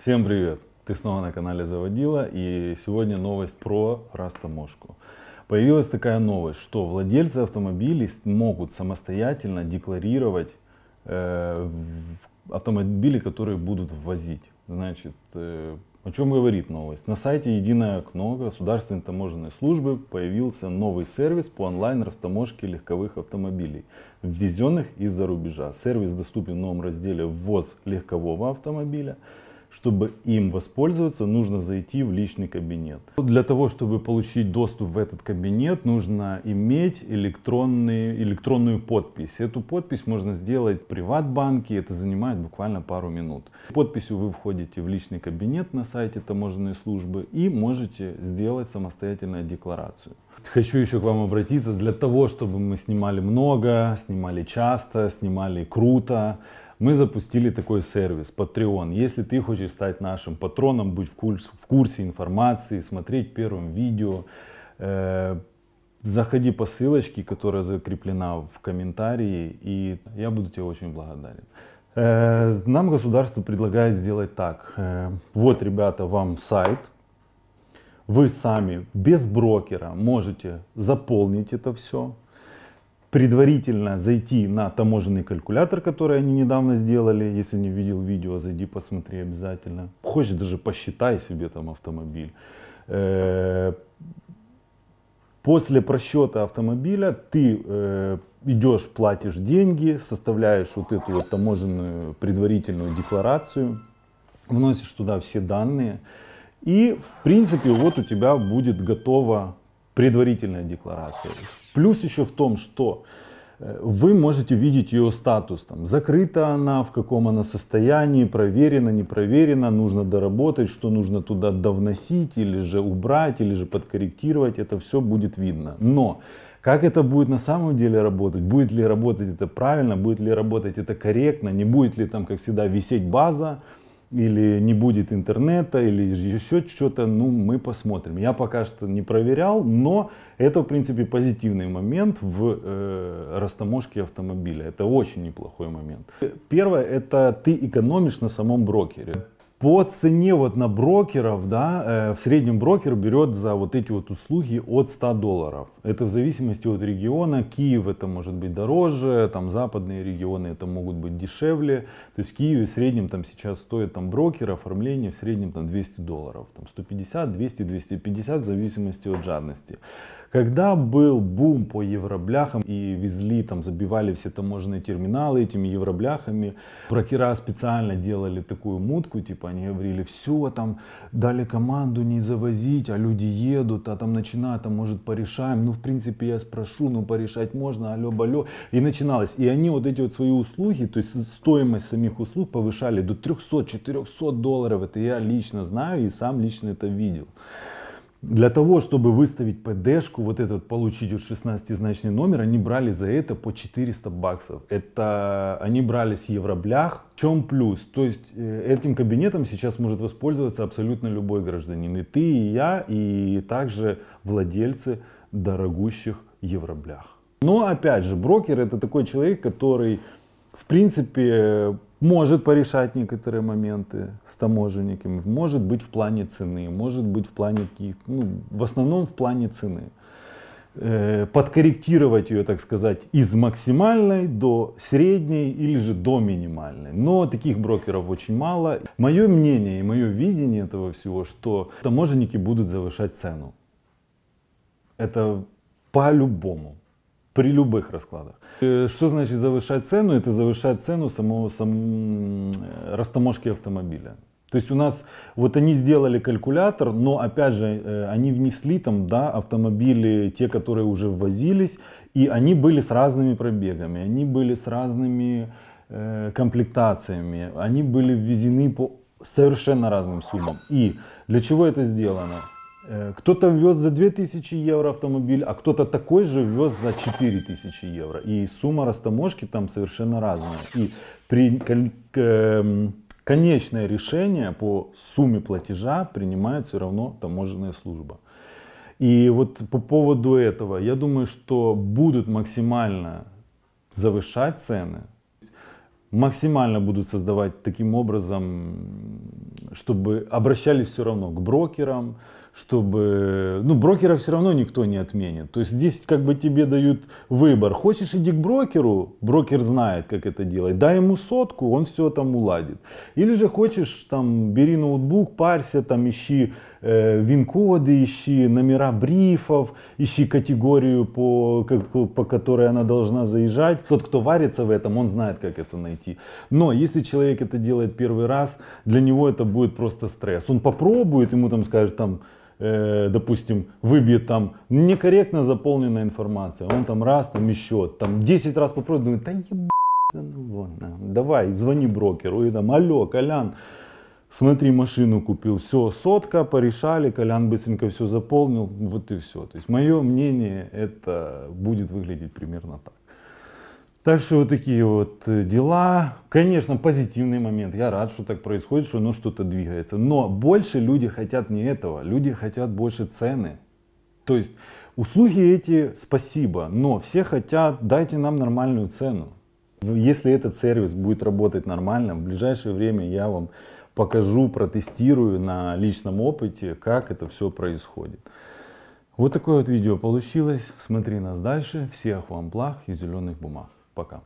Всем привет! Ты снова на канале Заводила и сегодня новость про растаможку. Появилась такая новость, что владельцы автомобилей могут самостоятельно декларировать э, автомобили, которые будут ввозить. Значит, э, о чем говорит новость? На сайте «Единое окно» Государственной таможенной службы появился новый сервис по онлайн-растаможке легковых автомобилей, ввезенных из-за рубежа. Сервис доступен в новом разделе «Ввоз легкового автомобиля», чтобы им воспользоваться, нужно зайти в личный кабинет. Для того, чтобы получить доступ в этот кабинет, нужно иметь электронные электронную подпись. Эту подпись можно сделать в приватбанке, это занимает буквально пару минут. Подписью вы входите в личный кабинет на сайте таможенной службы и можете сделать самостоятельную декларацию. Хочу еще к вам обратиться для того, чтобы мы снимали много, снимали часто, снимали круто мы запустили такой сервис Patreon. Если ты хочешь стать нашим патроном, быть в, курс, в курсе информации, смотреть первым видео, э, заходи по ссылочке, которая закреплена в комментарии, и я буду тебе очень благодарен. Э, нам государство предлагает сделать так. Э, вот, ребята, вам сайт. Вы сами без брокера можете заполнить это все, предварительно зайти на таможенный калькулятор, который они недавно сделали. Если не видел видео, зайди посмотри обязательно. Хочешь даже посчитай себе там автомобиль. Э, после просчета автомобиля ты э, идешь, платишь деньги, составляешь вот эту вот таможенную предварительную декларацию, вносишь туда все данные. И, в принципе, вот у тебя будет готова предварительная декларация. Плюс еще в том, что э, вы можете видеть ее статус, там, закрыта она, в каком она состоянии, проверена, не проверена, нужно доработать, что нужно туда довносить, или же убрать, или же подкорректировать, это все будет видно. Но как это будет на самом деле работать, будет ли работать это правильно, будет ли работать это корректно, не будет ли там, как всегда, висеть база, или не будет интернета, или еще что-то, ну, мы посмотрим. Я пока что не проверял, но это, в принципе, позитивный момент в э, растаможке автомобиля. Это очень неплохой момент. Первое, это ты экономишь на самом брокере. По цене вот на брокеров, да, э, в среднем брокер берет за вот эти вот услуги от 100 долларов. Это в зависимости от региона. Киев это может быть дороже, там западные регионы это могут быть дешевле. То есть в Киеве в среднем там сейчас стоит там брокер, оформление в среднем там 200 долларов. Там 150, 200, 250 в зависимости от жадности. Когда был бум по евробляхам и везли, там забивали все таможенные терминалы этими евробляхами, брокера специально делали такую мутку, типа они говорили, все, там дали команду не завозить, а люди едут, а там начинают, там может порешаем, ну в принципе я спрошу, ну порешать можно, алло, балё. И начиналось, и они вот эти вот свои услуги, то есть стоимость самих услуг повышали до 300-400 долларов, это я лично знаю и сам лично это видел. Для того, чтобы выставить ПДшку, вот этот получить вот 16-значный номер, они брали за это по 400 баксов. Это они брали с евроблях. В чем плюс? То есть э, этим кабинетом сейчас может воспользоваться абсолютно любой гражданин. И ты, и я, и также владельцы дорогущих евроблях. Но опять же, брокер это такой человек, который в принципе может порешать некоторые моменты с таможенниками, может быть в плане цены, может быть в плане каких ну, в основном в плане цены. Э, подкорректировать ее, так сказать, из максимальной до средней или же до минимальной. Но таких брокеров очень мало. Мое мнение и мое видение этого всего, что таможенники будут завышать цену. Это по-любому при любых раскладах. Э, что значит завышать цену? Это завышать цену самого сам, э, растаможки автомобиля. То есть у нас, вот они сделали калькулятор, но опять же, э, они внесли там, да, автомобили, те, которые уже ввозились, и они были с разными пробегами, они были с разными э, комплектациями, они были ввезены по совершенно разным суммам. И для чего это сделано? Э, кто-то вез за 2000 евро автомобиль, а кто-то такой же вез за 4000 евро. И сумма растаможки там совершенно разная. И при, эм, конечное решение по сумме платежа принимает все равно таможенная служба. И вот по поводу этого, я думаю, что будут максимально завышать цены, максимально будут создавать таким образом, чтобы обращались все равно к брокерам, чтобы... Ну, брокера все равно никто не отменит. То есть здесь как бы тебе дают выбор. Хочешь иди к брокеру, брокер знает, как это делать. Дай ему сотку, он все там уладит. Или же хочешь, там, бери ноутбук, парься, там, ищи э, вин-коды, ищи номера брифов, ищи категорию, по, как, по которой она должна заезжать. Тот, кто варится в этом, он знает, как это найти. Но если человек это делает первый раз, для него это будет просто стресс. Он попробует, ему там скажут там, Э, допустим, выбьет там некорректно заполненная информация, он там раз, там еще, там 10 раз попробует, думает, да ебать, ну, вон, давай, звони брокеру, и там, алло, Колян, смотри, машину купил, все, сотка, порешали, Колян быстренько все заполнил, вот и все. То есть мое мнение, это будет выглядеть примерно так. Так что вот такие вот э, дела. Конечно, позитивный момент. Я рад, что так происходит, что оно что-то двигается. Но больше люди хотят не этого. Люди хотят больше цены. То есть услуги эти спасибо, но все хотят дайте нам нормальную цену. Если этот сервис будет работать нормально, в ближайшее время я вам покажу, протестирую на личном опыте, как это все происходит. Вот такое вот видео получилось. Смотри нас дальше. Всех вам благ и зеленых бумаг. Пока.